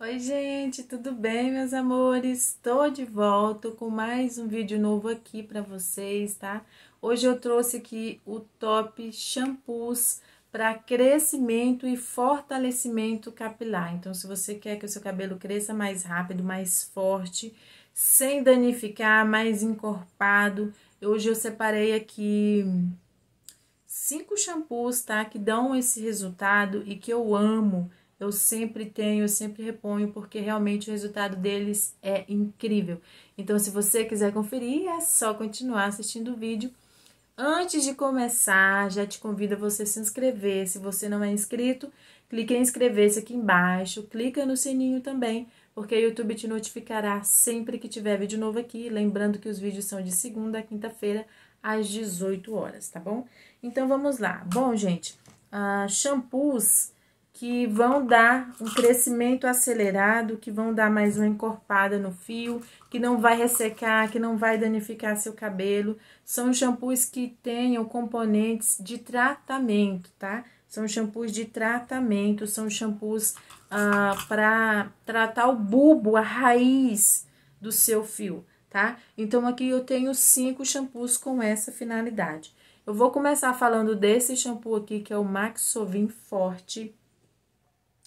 Oi, gente, tudo bem, meus amores? Estou de volta com mais um vídeo novo aqui para vocês, tá? Hoje eu trouxe aqui o top shampoos para crescimento e fortalecimento capilar. Então, se você quer que o seu cabelo cresça mais rápido, mais forte, sem danificar, mais encorpado, hoje eu separei aqui cinco shampoos, tá? Que dão esse resultado e que eu amo eu sempre tenho, eu sempre reponho, porque realmente o resultado deles é incrível. Então, se você quiser conferir, é só continuar assistindo o vídeo. Antes de começar, já te convido a você se inscrever. Se você não é inscrito, clique em inscrever-se aqui embaixo, clica no sininho também, porque o YouTube te notificará sempre que tiver vídeo novo aqui. Lembrando que os vídeos são de segunda a quinta-feira, às 18 horas, tá bom? Então vamos lá. Bom, gente, uh, shampoos que vão dar um crescimento acelerado, que vão dar mais uma encorpada no fio, que não vai ressecar, que não vai danificar seu cabelo. São shampoos que tenham componentes de tratamento, tá? São shampoos de tratamento, são shampoos ah, para tratar o bulbo, a raiz do seu fio, tá? Então aqui eu tenho cinco shampoos com essa finalidade. Eu vou começar falando desse shampoo aqui, que é o Maxovin Forte.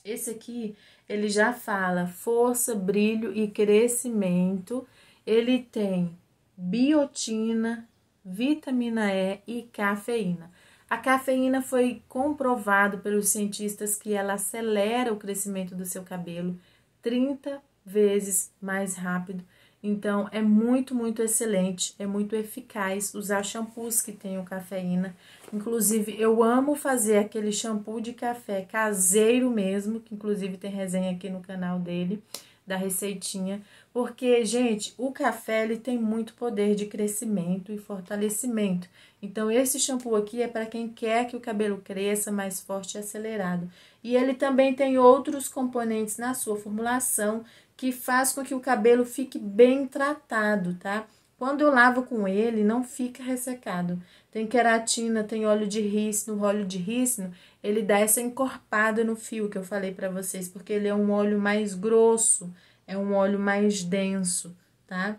Esse aqui, ele já fala força, brilho e crescimento. Ele tem biotina, vitamina E e cafeína. A cafeína foi comprovado pelos cientistas que ela acelera o crescimento do seu cabelo 30 vezes mais rápido então, é muito, muito excelente, é muito eficaz usar shampoos que tenham cafeína. Inclusive, eu amo fazer aquele shampoo de café caseiro mesmo, que inclusive tem resenha aqui no canal dele, da receitinha, porque, gente, o café ele tem muito poder de crescimento e fortalecimento. Então, esse shampoo aqui é para quem quer que o cabelo cresça mais forte e acelerado. E ele também tem outros componentes na sua formulação que faz com que o cabelo fique bem tratado, tá? Quando eu lavo com ele, não fica ressecado. Tem queratina, tem óleo de rícino. O óleo de rícino, ele dá essa encorpada no fio que eu falei para vocês, porque ele é um óleo mais grosso é um óleo mais denso, tá?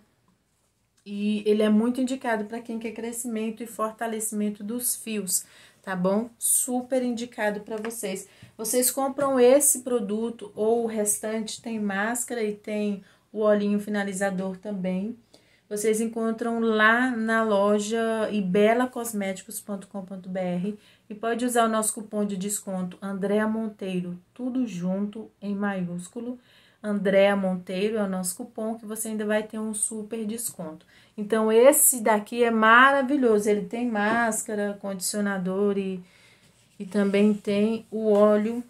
E ele é muito indicado para quem quer crescimento e fortalecimento dos fios, tá bom? Super indicado para vocês. Vocês compram esse produto ou o restante tem máscara e tem o olhinho finalizador também. Vocês encontram lá na loja ibelacosméticos.com.br e pode usar o nosso cupom de desconto Andréa Monteiro, tudo junto em maiúsculo Andréa Monteiro é o nosso cupom que você ainda vai ter um super desconto. Então esse daqui é maravilhoso, ele tem máscara, condicionador e, e também tem o óleo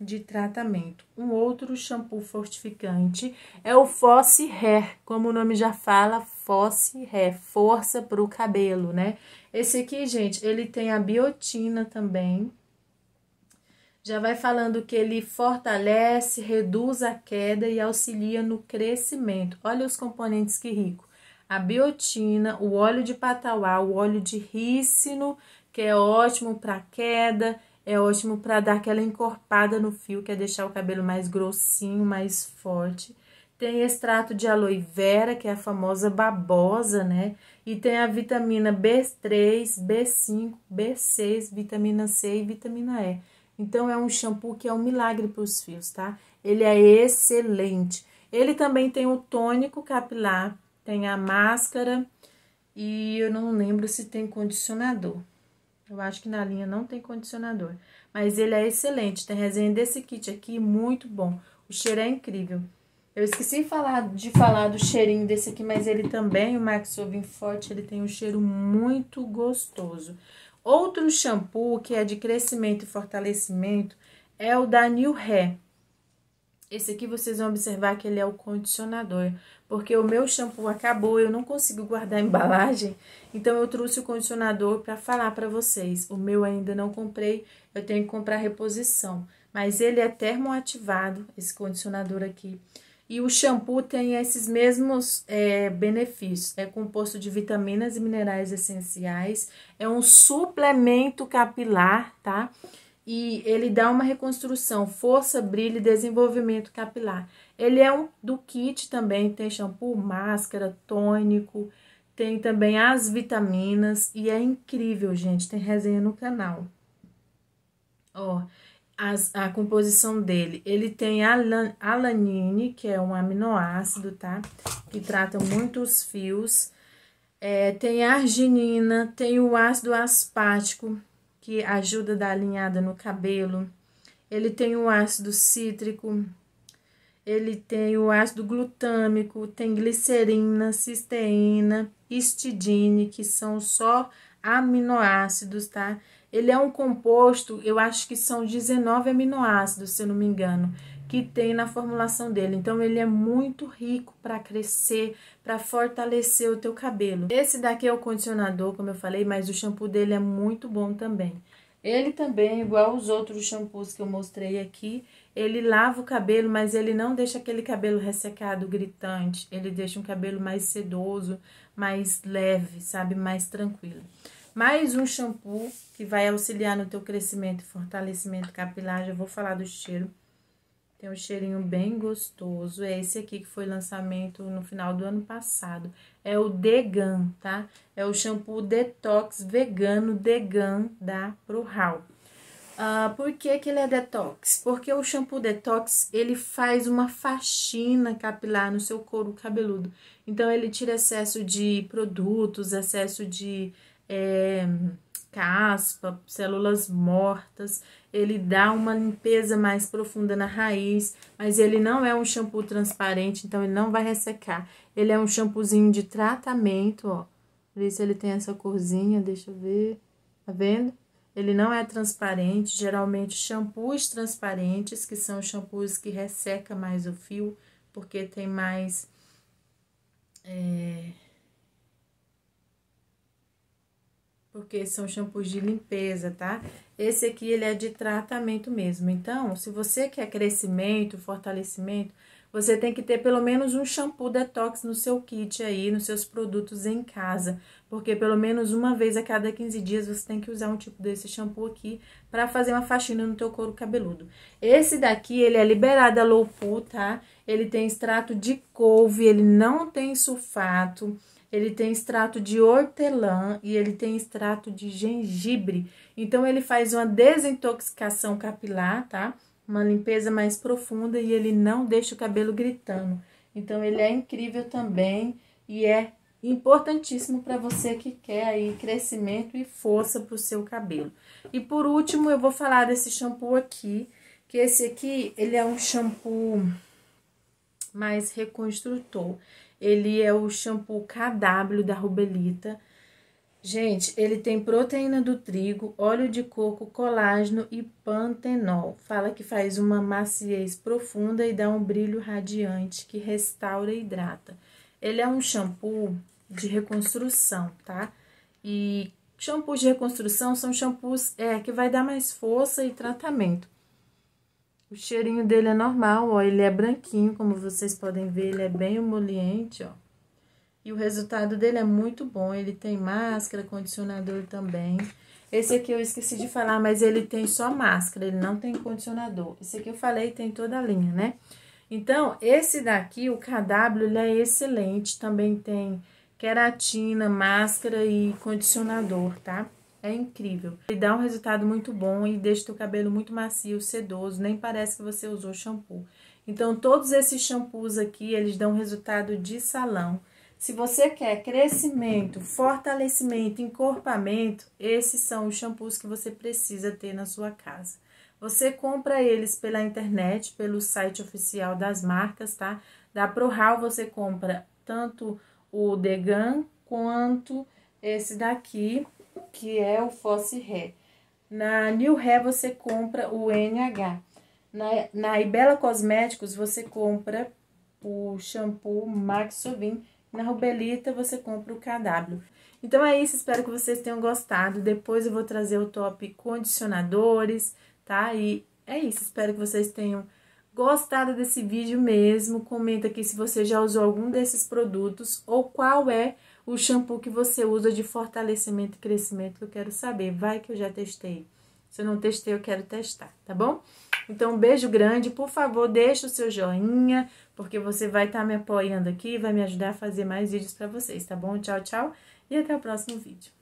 de tratamento. Um outro shampoo fortificante é o Fosse Hair, como o nome já fala, Fosse Hair, força para o cabelo, né? Esse aqui, gente, ele tem a biotina também, já vai falando que ele fortalece, reduz a queda e auxilia no crescimento. Olha os componentes que rico. A biotina, o óleo de patauá, o óleo de rícino, que é ótimo para queda, é ótimo para dar aquela encorpada no fio, que é deixar o cabelo mais grossinho, mais forte. Tem extrato de aloe vera, que é a famosa babosa, né? E tem a vitamina B3, B5, B6, vitamina C e vitamina E então é um shampoo que é um milagre para os fios, tá? Ele é excelente. Ele também tem o tônico capilar, tem a máscara e eu não lembro se tem condicionador. Eu acho que na linha não tem condicionador, mas ele é excelente. Tem resenha desse kit aqui, muito bom. O cheiro é incrível. Eu esqueci falar, de falar do cheirinho desse aqui, mas ele também, o Maxovin Forte, ele tem um cheiro muito gostoso. Outro shampoo que é de crescimento e fortalecimento é o da New Hair. Esse aqui vocês vão observar que ele é o condicionador, porque o meu shampoo acabou, eu não consigo guardar a embalagem, então eu trouxe o condicionador para falar para vocês. O meu ainda não comprei, eu tenho que comprar reposição, mas ele é termoativado, esse condicionador aqui. E o shampoo tem esses mesmos é, benefícios. É composto de vitaminas e minerais essenciais. É um suplemento capilar, tá? E ele dá uma reconstrução, força, brilho e desenvolvimento capilar. Ele é um do kit também, tem shampoo, máscara, tônico, tem também as vitaminas e é incrível, gente. Tem resenha no canal. Ó, oh, as, a composição dele. Ele tem alan, alanine, que é um aminoácido, tá? Que trata muitos fios. É, tem arginina, tem o ácido aspático, que ajuda a dar alinhada no cabelo. Ele tem o ácido cítrico, ele tem o ácido glutâmico, tem glicerina, cisteína, histidine, que são só aminoácidos, tá? Ele é um composto, eu acho que são 19 aminoácidos, se eu não me engano, que tem na formulação dele. Então ele é muito rico para crescer, para fortalecer o teu cabelo. Esse daqui é o condicionador, como eu falei, mas o shampoo dele é muito bom também. Ele também, igual os outros shampoos que eu mostrei aqui, ele lava o cabelo, mas ele não deixa aquele cabelo ressecado, gritante. Ele deixa um cabelo mais sedoso, mais leve, sabe? Mais tranquilo mais um shampoo que vai auxiliar no teu crescimento e fortalecimento capilar. Já vou falar do cheiro. Tem um cheirinho bem gostoso. É esse aqui que foi lançamento no final do ano passado. É o Degan, tá? É o shampoo detox vegano Degan da ProHal. Uh, ah, por que, que ele é detox? Porque o shampoo detox, ele faz uma faxina capilar no seu couro cabeludo. Então, ele tira excesso de produtos, excesso de é, caspa, células mortas, ele dá uma limpeza mais profunda na raiz, mas ele não é um shampoo transparente, então ele não vai ressecar. Ele é um shampoozinho de tratamento, ó. Por isso ele tem essa corzinha, deixa eu ver. Tá vendo? Ele não é transparente, geralmente shampoos transparentes, que são shampoos que resseca mais o fio, porque tem mais... É porque são shampoos de limpeza, tá? Esse aqui, ele é de tratamento mesmo. Então, se você quer crescimento, fortalecimento, você tem que ter pelo menos um shampoo detox no seu kit aí, nos seus produtos em casa, porque pelo menos uma vez a cada 15 dias você tem que usar um tipo desse shampoo aqui para fazer uma faxina no teu couro cabeludo. Esse daqui, ele é liberado a low pool, tá? Ele tem extrato de couve, ele não tem sulfato, ele tem extrato de hortelã e ele tem extrato de gengibre. Então ele faz uma desintoxicação capilar, tá? Uma limpeza mais profunda e ele não deixa o cabelo gritando. Então ele é incrível também e é importantíssimo para você que quer aí crescimento e força para o seu cabelo. E por último, eu vou falar desse shampoo aqui, que esse aqui, ele é um shampoo mais reconstrutor. Ele é o shampoo KW da Rubelita. Gente, ele tem proteína do trigo, óleo de coco, colágeno e pantenol. Fala que faz uma maciez profunda e dá um brilho radiante que restaura e hidrata. Ele é um shampoo de reconstrução, tá? E shampoos de reconstrução são shampoos é, que vai dar mais força e tratamento. O cheirinho dele é normal, ó, ele é branquinho, como vocês podem ver, ele é bem emoliente, ó. E o resultado dele é muito bom, ele tem máscara, condicionador também. Esse aqui eu esqueci de falar, mas ele tem só máscara, ele não tem condicionador. Esse aqui eu falei, tem toda a linha, né? Então, esse daqui, o KW, ele é excelente, também tem queratina, máscara e condicionador, tá? É incrível. Ele dá um resultado muito bom e deixa o teu cabelo muito macio, sedoso, nem parece que você usou shampoo. Então, todos esses shampoos aqui, eles dão resultado de salão. Se você quer crescimento, fortalecimento, encorpamento, esses são os shampoos que você precisa ter na sua casa. Você compra eles pela internet, pelo site oficial das marcas, tá? Da ProHal você compra tanto o Degan quanto esse daqui que é o Fosse Ré. Na New Hair você compra o NH. Na, na Ibela Cosméticos você compra o shampoo Max Sovin. Na Rubelita você compra o KW. Então é isso, espero que vocês tenham gostado. Depois eu vou trazer o top condicionadores, tá? E é isso, espero que vocês tenham gostado desse vídeo mesmo. Comenta aqui se você já usou algum desses produtos ou qual é o shampoo que você usa de fortalecimento e crescimento, eu quero saber. Vai que eu já testei. Se eu não testei, eu quero testar, tá bom? Então, um beijo grande. Por favor, deixa o seu joinha, porque você vai estar tá me apoiando aqui, vai me ajudar a fazer mais vídeos para vocês, tá bom? Tchau, tchau e até o próximo vídeo.